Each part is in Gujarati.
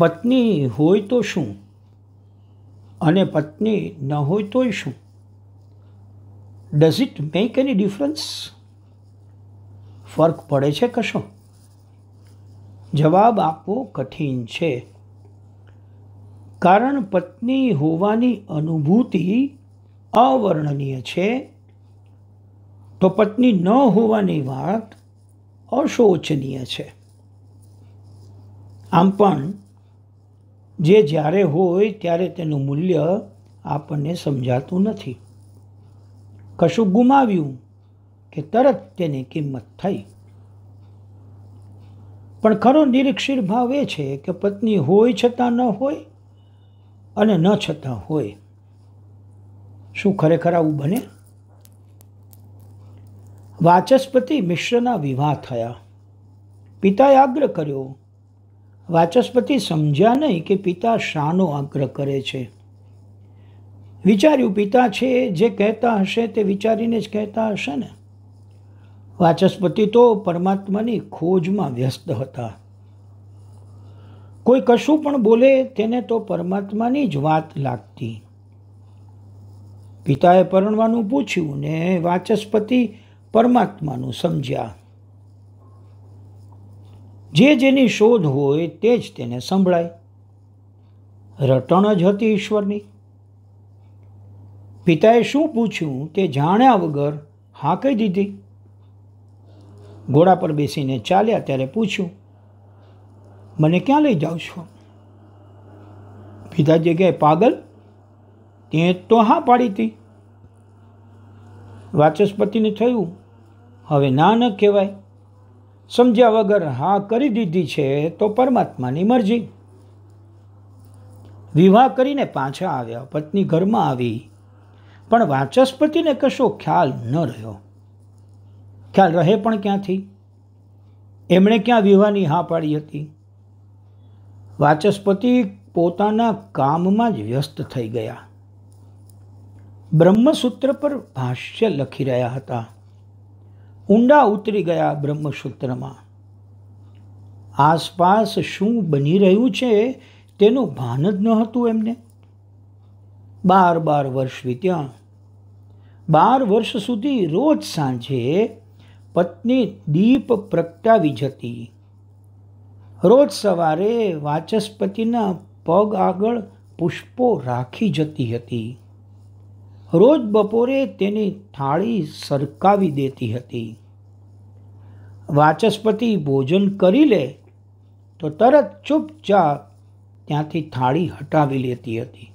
પત્ની હોય તો શું અને પત્ની ન હોય તોય શું does it make any difference ફર્ક પડે છે કશો જવાબ આપવો કઠિન છે કારણ પત્ની હોવાની અનુભૂતિ અવર્ણનીય છે તો પત્ની ન હોવાની વાત અશોચનીય છે આમ પણ જે જ્યારે હોય ત્યારે તેનું મૂલ્ય આપણને સમજાતું નથી કશું ગુમાવ્યું કે તરત તેને કિંમત થઈ પણ ખરો નિરીક્ષીર ભાવ એ છે કે પત્ની હોય છતાં ન હોય અને ન છતાં હોય શું ખરેખર આવું બને વાચસ્પતિ મિશ્રના વિવાહ થયા પિતાએ આગ્રહ કર્યો વાચસ્પતિ સમજ્યા નહીં કે પિતા શાનો આગ્રહ કરે છે વિચાર્યું પિતા છે જે કહેતા હશે તે વિચારીને જ કહેતા હશે ને વાચસ્પતિ તો પરમાત્માની ખોજમાં વ્યસ્ત હતા કોઈ કશું પણ બોલે તેને તો પરમાત્માની જ વાત લાગતી પિતાએ પરણવાનું પૂછ્યું ને વાચસ્પતિ પરમાત્માનું સમજ્યા જે જેની શોધ હોય તે જ તેને સંભળાય રટણ જ હતી ઈશ્વરની પિતાએ શું પૂછ્યું તે જાણ્યા વગર હા કહી દીધી ઘોડા પર બેસીને ચાલ્યા ત્યારે પૂછ્યું મને ક્યાં લઈ જાઉં છો પિતા જગ્યાએ પાગલ તે તો હા પાડી હતી વાચસ્પતિને થયું હવે ના ન કહેવાય સમજ્યા વગર હા કરી દીધી છે તો પરમાત્માની મરજી વિવાહ કરીને પાછા આવ્યા પત્ની ઘરમાં આવી પણ વાચસ્પતિને કશો ખ્યાલ ન રહ્યો ખ્યાલ રહે પણ ક્યાંથી એમણે ક્યાં વિવાહની હા પાડી હતી વાચસ્પતિ પોતાના કામમાં જ વ્યસ્ત થઈ ગયા બ્રહ્મસૂત્ર પર ભાષ્ય લખી રહ્યા હતા ઊંડા ઉતરી ગયા બ્રહ્મસૂત્રમાં આસપાસ શું બની રહ્યું છે તેનું ભાન જ ન હતું એમને બાર બાર વર્ષ વીત્યા બાર વર્ષ સુધી રોજ સાંજે પત્ની દીપ પ્રગટાવી જતી રોજ સવારે વાચસ્પતિના પગ આગળ પુષ્પો રાખી જતી હતી રોજ બપોરે તેની થાળી સરકાવી દેતી હતી વાચસ્પતિ ભોજન કરી લે તો તરત ચૂપચાપ ત્યાંથી થાળી હટાવી લેતી હતી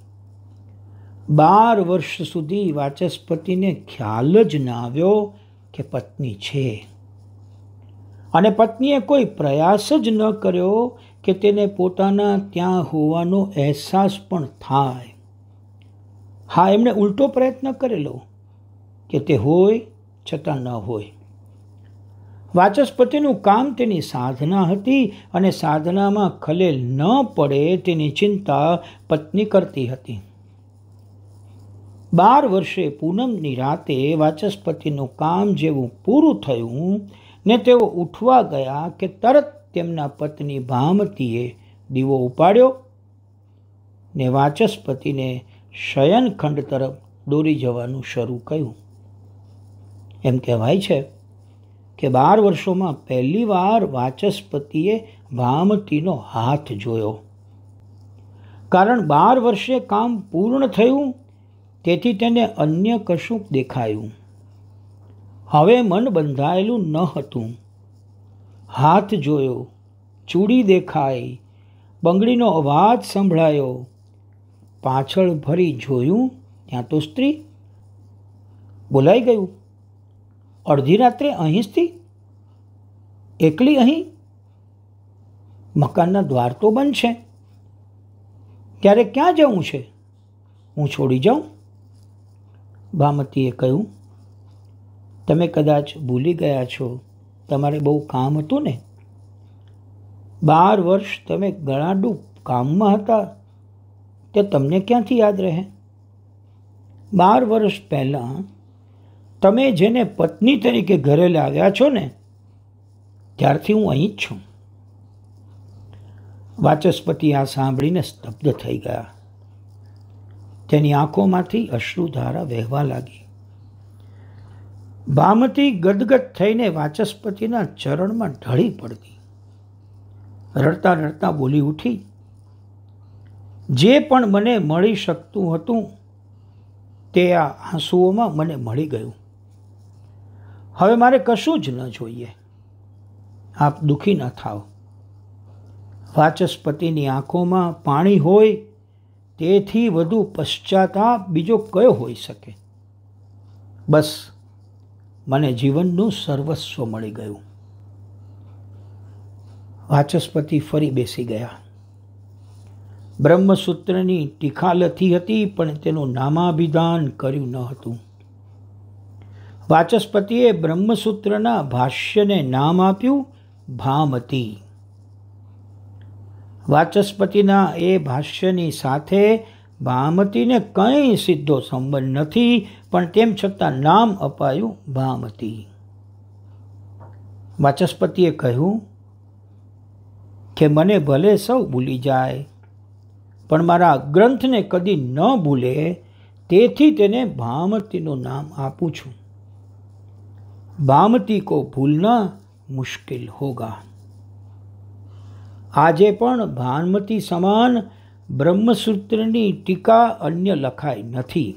બાર વર્ષ સુધી વાચસ્પતિને ખ્યાલ જ ન આવ્યો કે પત્ની છે અને પત્નીએ કોઈ પ્રયાસ જ ન કર્યો કે તેને પોતાના ત્યાં હોવાનો અહેસાસ પણ થાય હા એમણે ઉલટો પ્રયત્ન કરેલો કે તે હોય છતાં ન હોય વાચસ્પતિનું કામ તેની સાધના હતી અને સાધનામાં ખલેલ ન પડે તેની ચિંતા પત્ની કરતી હતી બાર વર્ષે પૂનમની રાતે વાચસ્પતિનું કામ જેવું પૂરું થયું ને તેઓ ઉઠવા ગયા કે તરત તેમના પત્ની ભામતીએ દીવો ઉપાડ્યો ને વાચસ્પતિને શયનખંડ તરફ દોરી જવાનું શરૂ કર્યું એમ કહેવાય છે કે બાર વર્ષોમાં પહેલીવાર વાચસ્પતિએ વામતીનો હાથ જોયો કારણ બાર વર્ષે કામ પૂર્ણ થયું તેથી તેને અન્ય કશું દેખાયું હવે મન બંધાયેલું ન હતું હાથ જોયો ચૂડી દેખાઈ બંગડીનો અવાજ સંભળાયો પાછળ ફરી જોયું ત્યાં તો સ્ત્રી બોલાઈ ગયું અડધી રાત્રે અહીં સ્થિત એકલી અહીં મકાનના દ્વાર તો બંધ છે ત્યારે ક્યાં જવું છે હું છોડી જાઉં બામતીએ કહ્યું તમે કદાચ ભૂલી ગયા છો તમારે બહુ કામ હતું ને બાર વર્ષ તમે ગળાડું કામમાં હતા તો તમને ક્યાંથી યાદ રહે બાર વર્ષ પહેલાં તમે જેને પત્ની તરીકે ઘરે લાવ્યા છો ને ત્યારથી હું અહીં જ છું વાચસ્પતિ આ સાંભળીને સ્તબ્ધ થઈ ગયા તેની આંખોમાંથી અશ્રુધારા વહેવા લાગી ભામતી ગદગદ થઈને વાચસ્પતિના ચરણમાં ઢળી પડતી રડતા રડતા બોલી ઉઠી જે પણ મને મળી શકતું હતું તે આ આંસુઓમાં મને મળી ગયું હવે મારે કશું જ ન જોઈએ આપ દુઃખી ન થાવ વાચસ્પતિની આંખોમાં પાણી હોય તેથી વધુ પશ્ચાતાપ બીજો કયો હોઈ શકે બસ મને જીવનનું સર્વસ્વ મળી ગયું વાચસ્પતિ ફરી બેસી ગયા બ્રહ્મસૂત્રની ટીખા લથી હતી પણ તેનું નામાભિધાન કર્યું ન હતું વાચસ્પતિએ બ્રહ્મસૂત્રના ભાષ્યને નામ આપ્યું ભામતી વાચસ્પતિના એ ભાષ્યની સાથે ભામતીને કંઈ સીધો સંબંધ નથી પણ તેમ છતાં નામ અપાયું ભામતી વાચસ્પતિએ કહ્યું કે મને ભલે સૌ ભૂલી જાય પણ મારા ગ્રંથને કદી ન ભૂલે તેથી તેને ભામતીનું નામ આપું છું ભામતી કો ભૂલના મુશ્કેલ હોગા આજે પણ ભાનમતી સમાન બ્રહ્મસૂત્રની ટીકા અન્ય લખાઈ નથી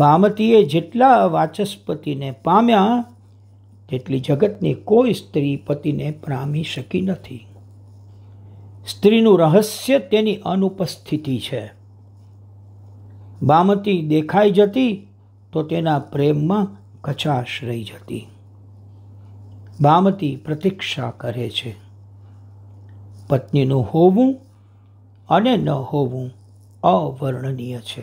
ભામતીએ જેટલા વાચસ્પતિને પામ્યા તેટલી જગતની કોઈ સ્ત્રી પતિને પામી શકી નથી સ્ત્રીનું રહસ્ય તેની અનુપસ્થિતિ છે બામતી દેખાઈ જતી તો તેના પ્રેમમાં કચાશ રહી જતી બામતી પ્રતીક્ષા કરે છે પત્નીનું હોવું અને ન હોવું અવર્ણનીય છે